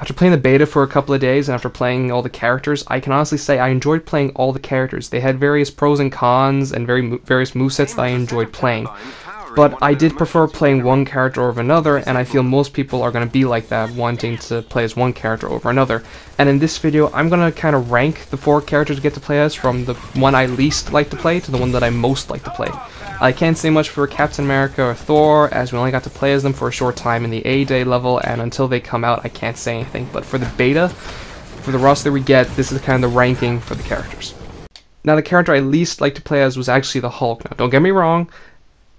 After playing the beta for a couple of days and after playing all the characters, I can honestly say I enjoyed playing all the characters. They had various pros and cons and very various movesets that I enjoyed playing. But I did prefer playing one character over another, and I feel most people are going to be like that, wanting to play as one character over another. And in this video, I'm going to kind of rank the four characters you get to play as, from the one I least like to play to the one that I most like to play. I can't say much for Captain America or Thor, as we only got to play as them for a short time in the A-Day level, and until they come out, I can't say anything. But for the beta, for the roster we get, this is kind of the ranking for the characters. Now, the character I least like to play as was actually the Hulk. Now, don't get me wrong,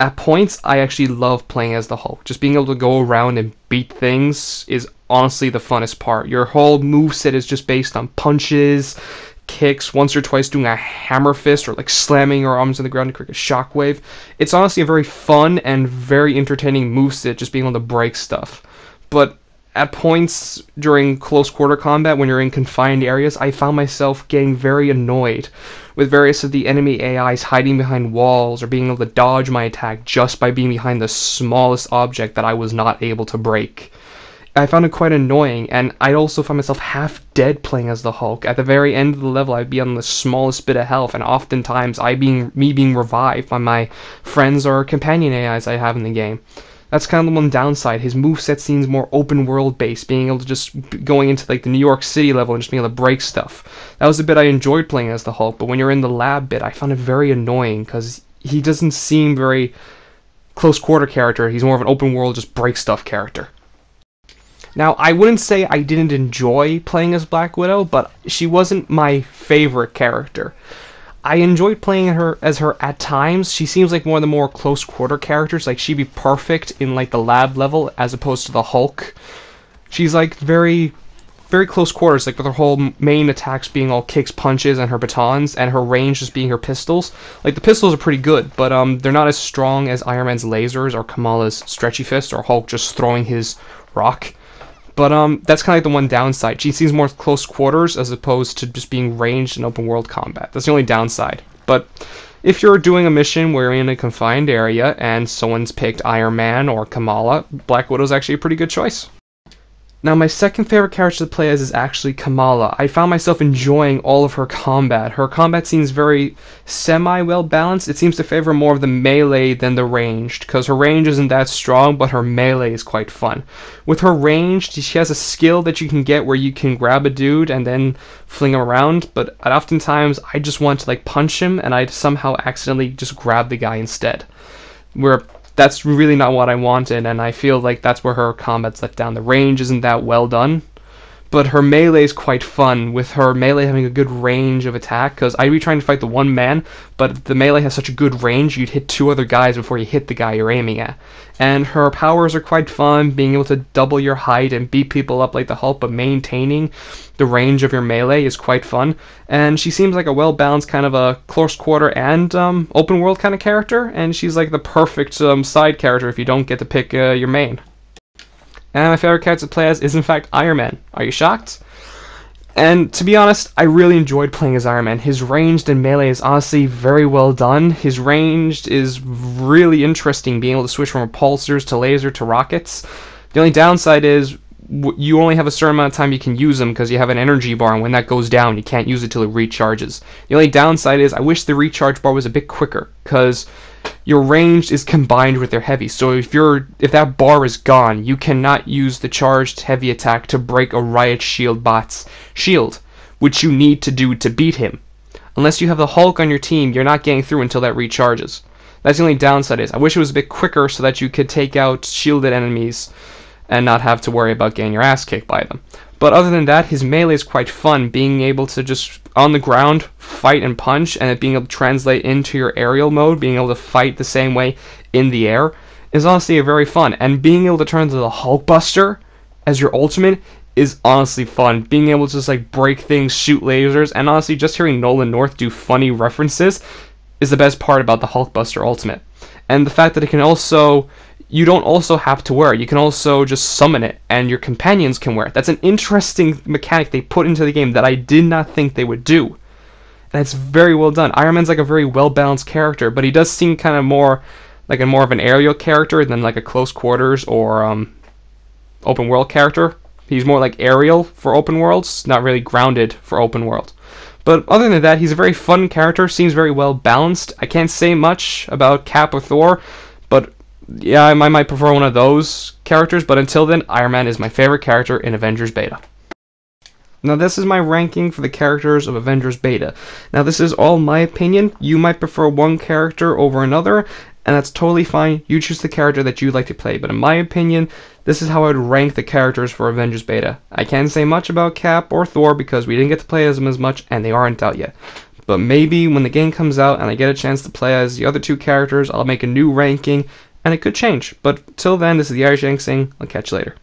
at points, I actually love playing as the Hulk. Just being able to go around and beat things is honestly the funnest part. Your whole move set is just based on punches, kicks once or twice doing a hammer fist or like slamming your arms on the ground to create a shockwave. It's honestly a very fun and very entertaining moveset just being able to break stuff. But at points during close quarter combat when you're in confined areas, I found myself getting very annoyed with various of the enemy AIs hiding behind walls or being able to dodge my attack just by being behind the smallest object that I was not able to break. I found it quite annoying, and I also found myself half dead playing as the Hulk. At the very end of the level, I'd be on the smallest bit of health, and oftentimes I being me being revived by my friends or companion AIs I have in the game. That's kind of the one downside. His moveset seems more open world based, being able to just going into like the New York City level and just being able to break stuff. That was the bit I enjoyed playing as the Hulk, but when you're in the lab bit, I found it very annoying because he doesn't seem very close quarter character. He's more of an open world, just break stuff character. Now, I wouldn't say I didn't enjoy playing as Black Widow, but she wasn't my favorite character. I enjoyed playing her as her at times. She seems like one of the more close quarter characters. Like she'd be perfect in like the lab level as opposed to the Hulk. She's like very very close quarters, like with her whole main attacks being all kicks, punches, and her batons, and her range just being her pistols. Like the pistols are pretty good, but um, they're not as strong as Iron Man's lasers or Kamala's stretchy fist or Hulk just throwing his rock. But um, that's kind of like the one downside. She seems more close quarters as opposed to just being ranged in open world combat. That's the only downside. But if you're doing a mission where you're in a confined area and someone's picked Iron Man or Kamala, Black Widow's actually a pretty good choice. Now, my second favorite character to play as is actually Kamala. I found myself enjoying all of her combat. Her combat seems very semi well balanced. It seems to favor more of the melee than the ranged, because her range isn't that strong, but her melee is quite fun. With her ranged, she has a skill that you can get where you can grab a dude and then fling him around, but oftentimes I just want to like punch him and I somehow accidentally just grab the guy instead. Where that's really not what I wanted, and I feel like that's where her combat's let down. The range isn't that well done but her melee is quite fun with her melee having a good range of attack because I'd be trying to fight the one man but the melee has such a good range you'd hit two other guys before you hit the guy you're aiming at and her powers are quite fun being able to double your height and beat people up like the Hulk but maintaining the range of your melee is quite fun and she seems like a well balanced kind of a close quarter and um, open world kind of character and she's like the perfect um, side character if you don't get to pick uh, your main and my favorite character to play as is in fact Iron Man. Are you shocked? And to be honest, I really enjoyed playing as Iron Man. His ranged and melee is honestly very well done. His ranged is really interesting, being able to switch from repulsors to laser to rockets. The only downside is you only have a certain amount of time you can use them because you have an energy bar, and when that goes down, you can't use it till it recharges. The only downside is I wish the recharge bar was a bit quicker because your ranged is combined with their heavy. So if you if that bar is gone, you cannot use the charged heavy attack to break a riot shield bot's shield, which you need to do to beat him. Unless you have the Hulk on your team, you're not getting through until that recharges. That's the only downside is I wish it was a bit quicker so that you could take out shielded enemies and not have to worry about getting your ass kicked by them. But other than that, his melee is quite fun, being able to just on the ground fight and punch, and it being able to translate into your aerial mode, being able to fight the same way in the air, is honestly very fun. And being able to turn into the Hulkbuster as your ultimate is honestly fun. Being able to just like break things, shoot lasers, and honestly, just hearing Nolan North do funny references is the best part about the Hulkbuster ultimate. And the fact that it can also you don't also have to wear it. You can also just summon it, and your companions can wear it. That's an interesting mechanic they put into the game that I did not think they would do. And it's very well done. Iron Man's like a very well balanced character, but he does seem kind of more like a more of an aerial character than like a close quarters or um, open world character. He's more like aerial for open worlds, not really grounded for open world. But other than that, he's a very fun character, seems very well balanced. I can't say much about Cap or Thor yeah, I might prefer one of those characters, but until then, Iron Man is my favorite character in Avengers Beta. Now, this is my ranking for the characters of Avengers Beta. Now, this is all my opinion. You might prefer one character over another, and that's totally fine. You choose the character that you'd like to play, but in my opinion, this is how I'd rank the characters for Avengers Beta. I can't say much about Cap or Thor because we didn't get to play as them as much, and they aren't out yet. But maybe when the game comes out and I get a chance to play as the other two characters, I'll make a new ranking and it could change. But till then, this is the Irish Yank Sing. I'll catch you later.